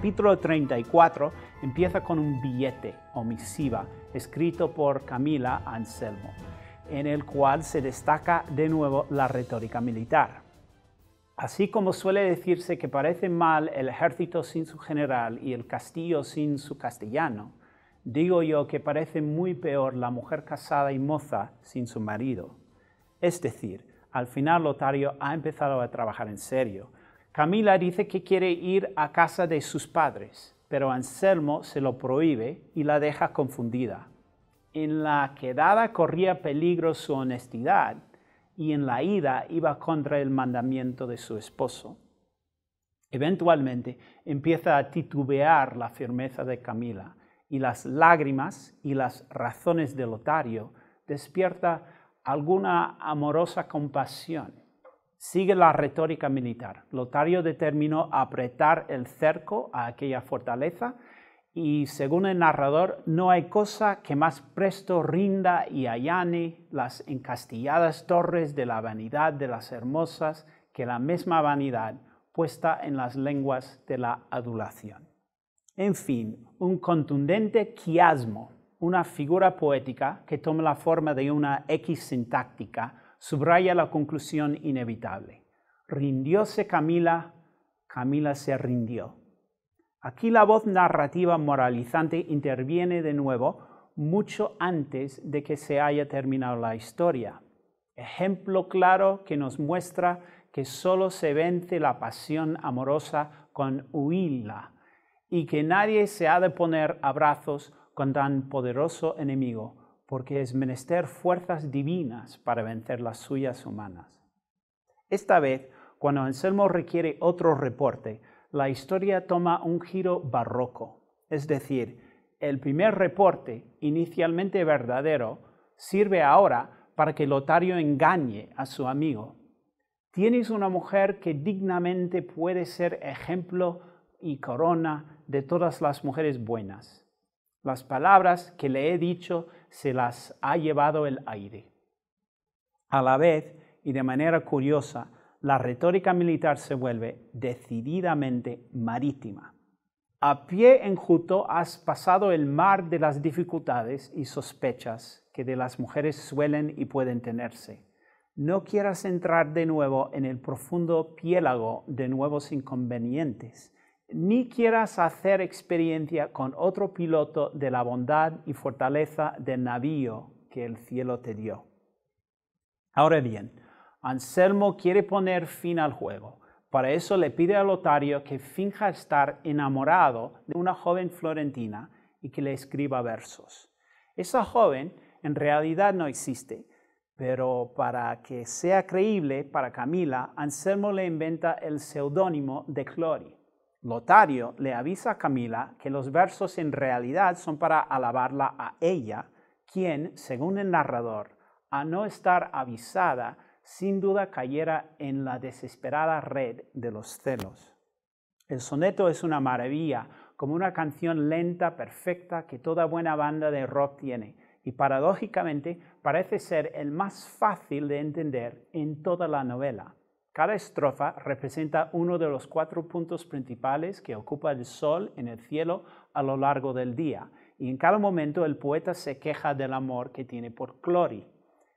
capítulo 34 empieza con un billete o misiva escrito por Camila Anselmo, en el cual se destaca de nuevo la retórica militar. Así como suele decirse que parece mal el ejército sin su general y el castillo sin su castellano, digo yo que parece muy peor la mujer casada y moza sin su marido. Es decir, al final Lotario ha empezado a trabajar en serio Camila dice que quiere ir a casa de sus padres, pero Anselmo se lo prohíbe y la deja confundida. En la quedada corría peligro su honestidad y en la ida iba contra el mandamiento de su esposo. Eventualmente empieza a titubear la firmeza de Camila y las lágrimas y las razones de Lotario despierta alguna amorosa compasión sigue la retórica militar. Lotario determinó apretar el cerco a aquella fortaleza y según el narrador, no hay cosa que más presto rinda y allane las encastilladas torres de la vanidad de las hermosas que la misma vanidad puesta en las lenguas de la adulación. En fin, un contundente quiasmo, una figura poética que toma la forma de una X sintáctica, subraya la conclusión inevitable. Rindióse Camila, Camila se rindió. Aquí la voz narrativa moralizante interviene de nuevo mucho antes de que se haya terminado la historia. Ejemplo claro que nos muestra que solo se vence la pasión amorosa con huirla y que nadie se ha de poner a brazos con tan poderoso enemigo porque es menester fuerzas divinas para vencer las suyas humanas. Esta vez, cuando Anselmo requiere otro reporte, la historia toma un giro barroco, es decir, el primer reporte, inicialmente verdadero, sirve ahora para que Lotario engañe a su amigo. Tienes una mujer que dignamente puede ser ejemplo y corona de todas las mujeres buenas las palabras que le he dicho se las ha llevado el aire. A la vez, y de manera curiosa, la retórica militar se vuelve decididamente marítima. A pie enjuto has pasado el mar de las dificultades y sospechas que de las mujeres suelen y pueden tenerse. No quieras entrar de nuevo en el profundo piélago de nuevos inconvenientes ni quieras hacer experiencia con otro piloto de la bondad y fortaleza del navío que el cielo te dio. Ahora bien, Anselmo quiere poner fin al juego. Para eso le pide a Lotario que finja estar enamorado de una joven florentina y que le escriba versos. Esa joven en realidad no existe, pero para que sea creíble para Camila, Anselmo le inventa el seudónimo de Clori. Lotario le avisa a Camila que los versos en realidad son para alabarla a ella, quien, según el narrador, a no estar avisada, sin duda cayera en la desesperada red de los celos. El soneto es una maravilla, como una canción lenta, perfecta, que toda buena banda de rock tiene, y paradójicamente parece ser el más fácil de entender en toda la novela cada estrofa representa uno de los cuatro puntos principales que ocupa el sol en el cielo a lo largo del día, y en cada momento el poeta se queja del amor que tiene por Clori.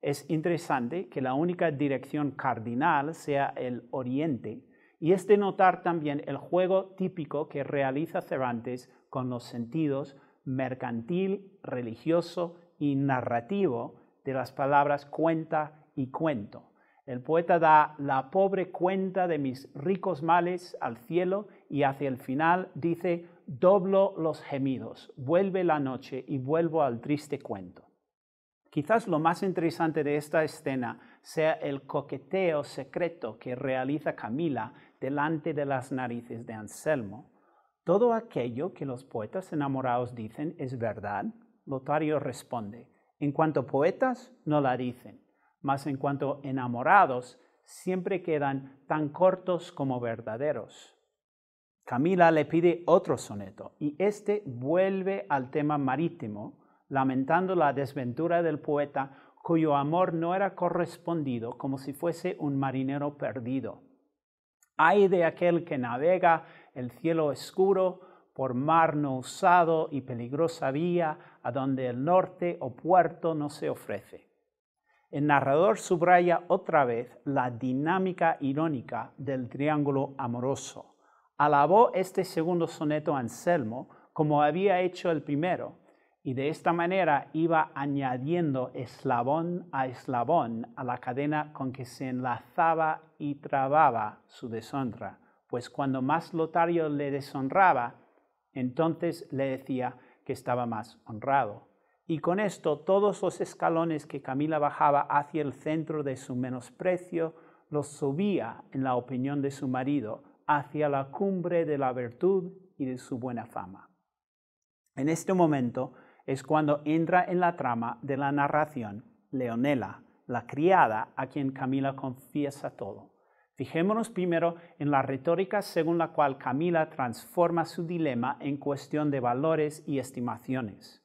Es interesante que la única dirección cardinal sea el oriente, y es de notar también el juego típico que realiza Cervantes con los sentidos mercantil, religioso y narrativo de las palabras cuenta y cuento. El poeta da la pobre cuenta de mis ricos males al cielo y hacia el final dice, doblo los gemidos, vuelve la noche y vuelvo al triste cuento. Quizás lo más interesante de esta escena sea el coqueteo secreto que realiza Camila delante de las narices de Anselmo. Todo aquello que los poetas enamorados dicen es verdad, Lotario responde. En cuanto poetas, no la dicen mas en cuanto enamorados, siempre quedan tan cortos como verdaderos. Camila le pide otro soneto y este vuelve al tema marítimo, lamentando la desventura del poeta cuyo amor no era correspondido como si fuese un marinero perdido. Ay de aquel que navega el cielo oscuro por mar no usado y peligrosa vía a donde el norte o puerto no se ofrece el narrador subraya otra vez la dinámica irónica del triángulo amoroso. Alabó este segundo soneto a Anselmo como había hecho el primero, y de esta manera iba añadiendo eslabón a eslabón a la cadena con que se enlazaba y trababa su deshonra, pues cuando más Lotario le deshonraba, entonces le decía que estaba más honrado y con esto todos los escalones que Camila bajaba hacia el centro de su menosprecio los subía, en la opinión de su marido, hacia la cumbre de la virtud y de su buena fama. En este momento es cuando entra en la trama de la narración Leonela, la criada a quien Camila confiesa todo. Fijémonos primero en la retórica según la cual Camila transforma su dilema en cuestión de valores y estimaciones.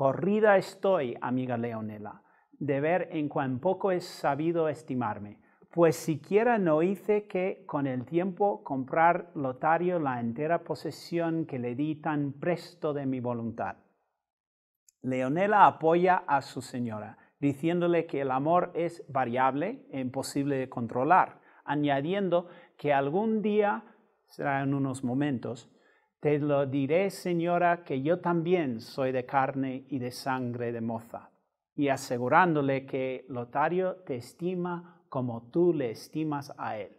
Corrida estoy, amiga Leonela, de ver en cuán poco es sabido estimarme, pues siquiera no hice que con el tiempo comprar Lotario la entera posesión que le di tan presto de mi voluntad. Leonela apoya a su señora, diciéndole que el amor es variable e imposible de controlar, añadiendo que algún día, será en unos momentos, te lo diré, señora, que yo también soy de carne y de sangre de moza. Y asegurándole que Lotario te estima como tú le estimas a él.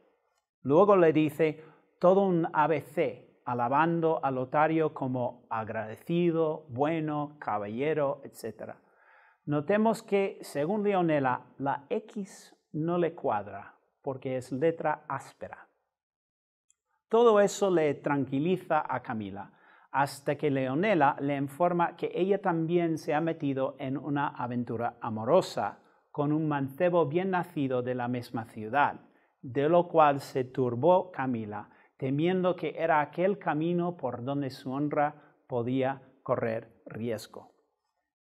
Luego le dice todo un ABC, alabando a Lotario como agradecido, bueno, caballero, etc. Notemos que, según Leonela, la X no le cuadra porque es letra áspera. Todo eso le tranquiliza a Camila, hasta que Leonela le informa que ella también se ha metido en una aventura amorosa con un mancebo bien nacido de la misma ciudad, de lo cual se turbó Camila, temiendo que era aquel camino por donde su honra podía correr riesgo.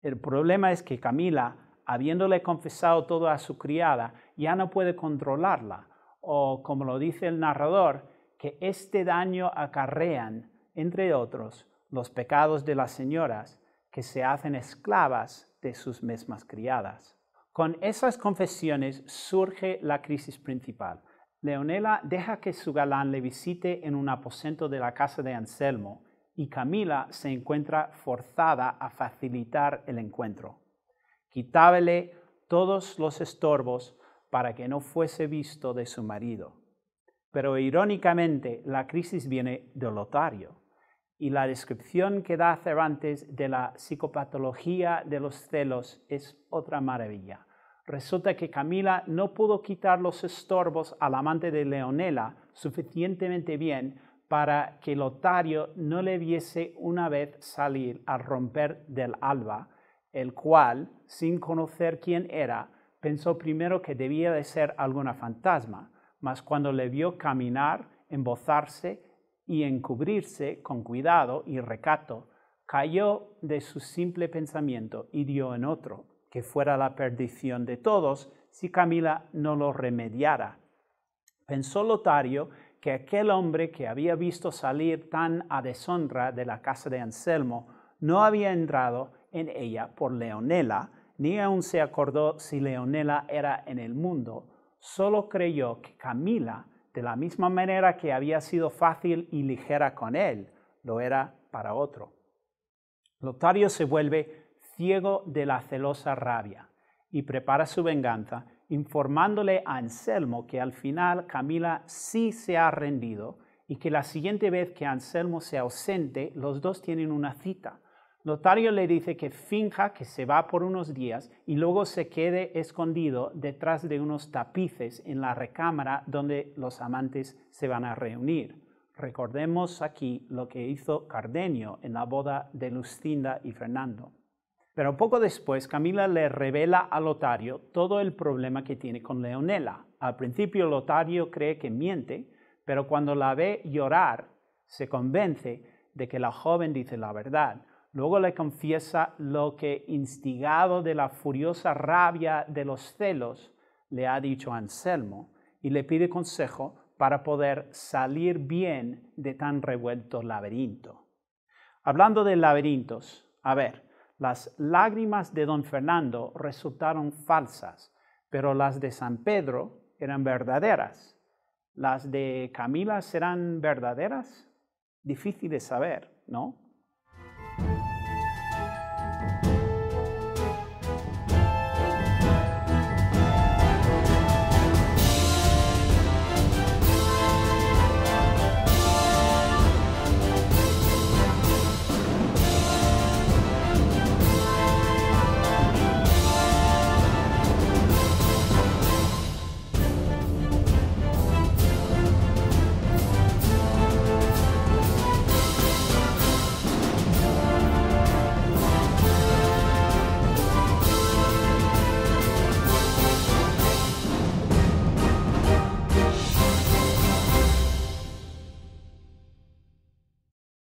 El problema es que Camila, habiéndole confesado todo a su criada, ya no puede controlarla, o como lo dice el narrador, que este daño acarrean, entre otros, los pecados de las señoras, que se hacen esclavas de sus mismas criadas. Con esas confesiones surge la crisis principal. Leonela deja que su galán le visite en un aposento de la casa de Anselmo y Camila se encuentra forzada a facilitar el encuentro. Quitábale todos los estorbos para que no fuese visto de su marido. Pero irónicamente, la crisis viene de Lotario y la descripción que da Cervantes de la psicopatología de los celos es otra maravilla. Resulta que Camila no pudo quitar los estorbos al amante de Leonela suficientemente bien para que Lotario no le viese una vez salir al romper del alba, el cual, sin conocer quién era, pensó primero que debía de ser alguna fantasma mas cuando le vio caminar, embozarse y encubrirse con cuidado y recato, cayó de su simple pensamiento y dio en otro, que fuera la perdición de todos si Camila no lo remediara. Pensó Lotario que aquel hombre que había visto salir tan a deshonra de la casa de Anselmo no había entrado en ella por Leonela, ni aun se acordó si Leonela era en el mundo, solo creyó que Camila, de la misma manera que había sido fácil y ligera con él, lo era para otro. Lotario se vuelve ciego de la celosa rabia y prepara su venganza informándole a Anselmo que al final Camila sí se ha rendido y que la siguiente vez que Anselmo se ausente, los dos tienen una cita Lotario le dice que finja que se va por unos días y luego se quede escondido detrás de unos tapices en la recámara donde los amantes se van a reunir. Recordemos aquí lo que hizo Cardenio en la boda de Lucinda y Fernando. Pero poco después Camila le revela a Lotario todo el problema que tiene con Leonela. Al principio Lotario cree que miente, pero cuando la ve llorar, se convence de que la joven dice la verdad. Luego le confiesa lo que, instigado de la furiosa rabia de los celos, le ha dicho a Anselmo y le pide consejo para poder salir bien de tan revuelto laberinto. Hablando de laberintos, a ver, las lágrimas de don Fernando resultaron falsas, pero las de San Pedro eran verdaderas. ¿Las de Camila serán verdaderas? Difícil de saber, ¿no?